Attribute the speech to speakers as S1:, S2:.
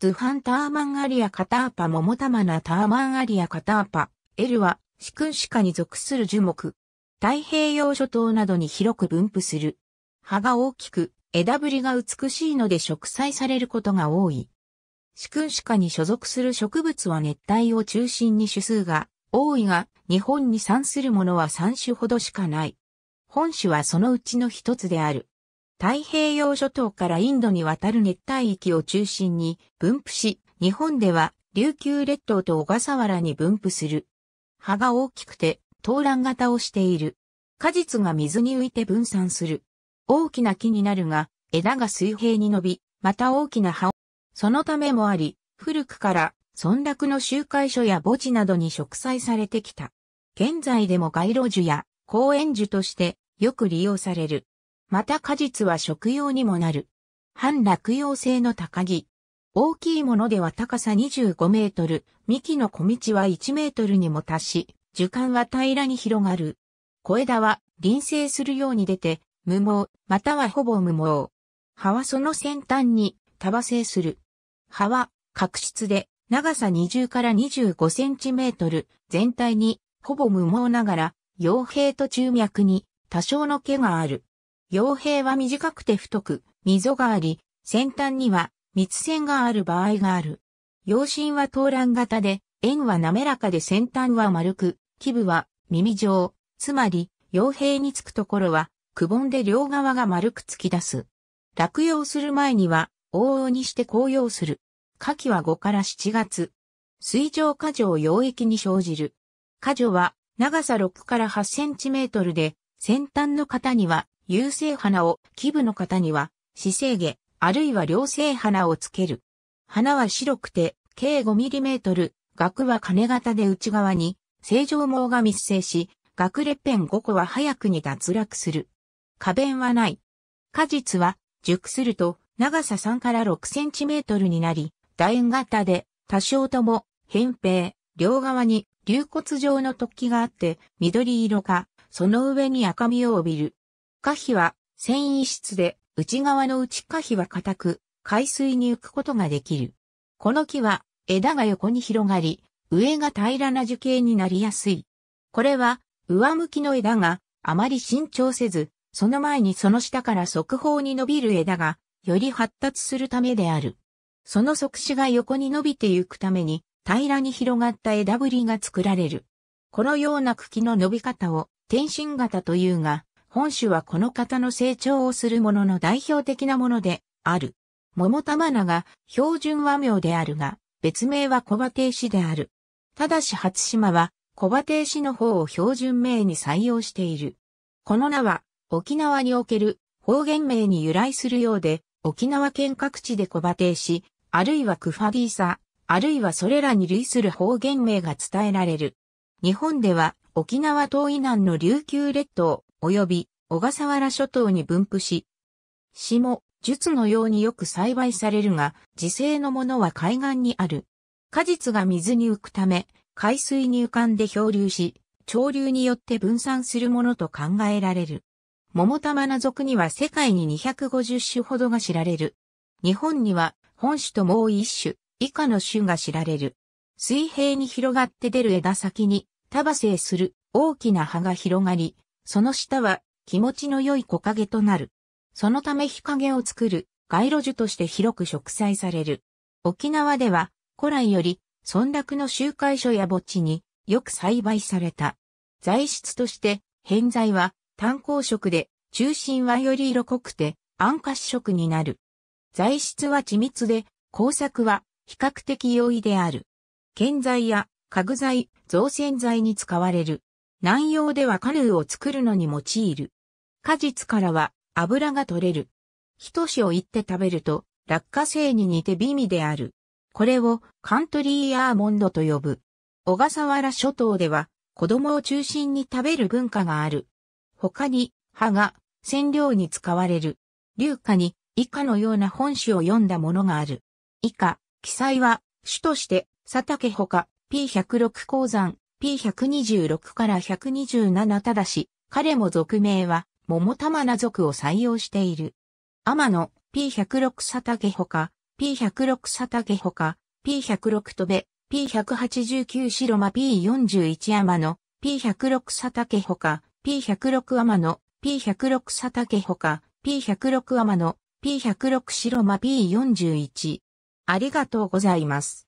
S1: ズゥハンターマンアリアカターパモモタマナターマンアリアカターパ、エルは、シクンシカに属する樹木。太平洋諸島などに広く分布する。葉が大きく、枝ぶりが美しいので植栽されることが多い。シクンシカに所属する植物は熱帯を中心に種数が多いが、日本に産するものは3種ほどしかない。本種はそのうちの一つである。太平洋諸島からインドに渡る熱帯域を中心に分布し、日本では琉球列島と小笠原に分布する。葉が大きくて、東乱型をしている。果実が水に浮いて分散する。大きな木になるが、枝が水平に伸び、また大きな葉を、そのためもあり、古くから村落の集会所や墓地などに植栽されてきた。現在でも街路樹や公園樹としてよく利用される。また果実は食用にもなる。半落葉性の高木。大きいものでは高さ25メートル、幹の小道は1メートルにも達し、樹幹は平らに広がる。小枝は輪生するように出て、無毛、またはほぼ無毛。葉はその先端に束生する。葉は角質で長さ20から25センチメートル、全体にほぼ無毛ながら、傭兵と中脈に多少の毛がある。傭兵は短くて太く、溝があり、先端には密線がある場合がある。陽身は頭卵型で、円は滑らかで先端は丸く、基部は耳状、つまり、傭兵につくところは、くぼんで両側が丸く突き出す。落葉する前には、往々にして紅葉する。夏季は5から7月。水上過剰溶液に生じる。過剰は、長さ6から8センチメートルで、先端の型には有性花を、基部の方には、姿勢下、あるいは両性花をつける。花は白くて、計 5mm、額は金型で内側に、正常毛が密生し、額裂片5個は早くに脱落する。花弁はない。果実は、熟すると、長さ3から6センチメートルになり、楕円型で、多少とも、扁平、両側に、流骨状の突起があって、緑色か、その上に赤みを帯びる。下皮は繊維質で、内側の内下皮は硬く、海水に浮くことができる。この木は枝が横に広がり、上が平らな樹形になりやすい。これは上向きの枝があまり伸長せず、その前にその下から側方に伸びる枝がより発達するためである。その側枝が横に伸びてゆくために平らに広がった枝ぶりが作られる。このような茎の伸び方を天身型というが、本種はこの方の成長をするものの代表的なものである。桃玉名が標準和名であるが、別名は小馬亭氏である。ただし初島は小馬亭氏の方を標準名に採用している。この名は沖縄における方言名に由来するようで、沖縄県各地で小馬亭氏、あるいはクファディーサ、あるいはそれらに類する方言名が伝えられる。日本では沖縄島以南の琉球列島、及び小笠原諸島に分布し、霜、も術のようによく栽培されるが、自生のものは海岸にある。果実が水に浮くため、海水に浮かんで漂流し、潮流によって分散するものと考えられる。桃玉な属には世界に250種ほどが知られる。日本には本種ともう一種、以下の種が知られる。水平に広がって出る枝先に、束生する大きな葉が広がり、その下は気持ちの良い木陰となる。そのため日陰を作る街路樹として広く植栽される。沖縄では古来より村落の集会所や墓地によく栽培された。材質として、偏材は炭鉱色で、中心はより色濃くて、暗褐色になる。材質は緻密で、工作は比較的容易である。建材や家具材、造船材に使われる。南洋ではカヌーを作るのに用いる。果実からは油が取れる。一しを言って食べると落花生に似て美味である。これをカントリーアーモンドと呼ぶ。小笠原諸島では子供を中心に食べる文化がある。他に葉が染料に使われる。流化に以下のような本詩を読んだものがある。以下、記載は主として佐竹ほか P106 鉱山 P126 から127ただし、彼も俗名は、桃玉名族を採用している。天野、P106 サタ竹ほか、P106 サタ竹ほか、P106 トベ、P189 白間 P41 天野、P106 サタ竹ほか、P106 天野、P106 サタ竹ほか、P106 天野、P106 白間 P41。ありがとうございます。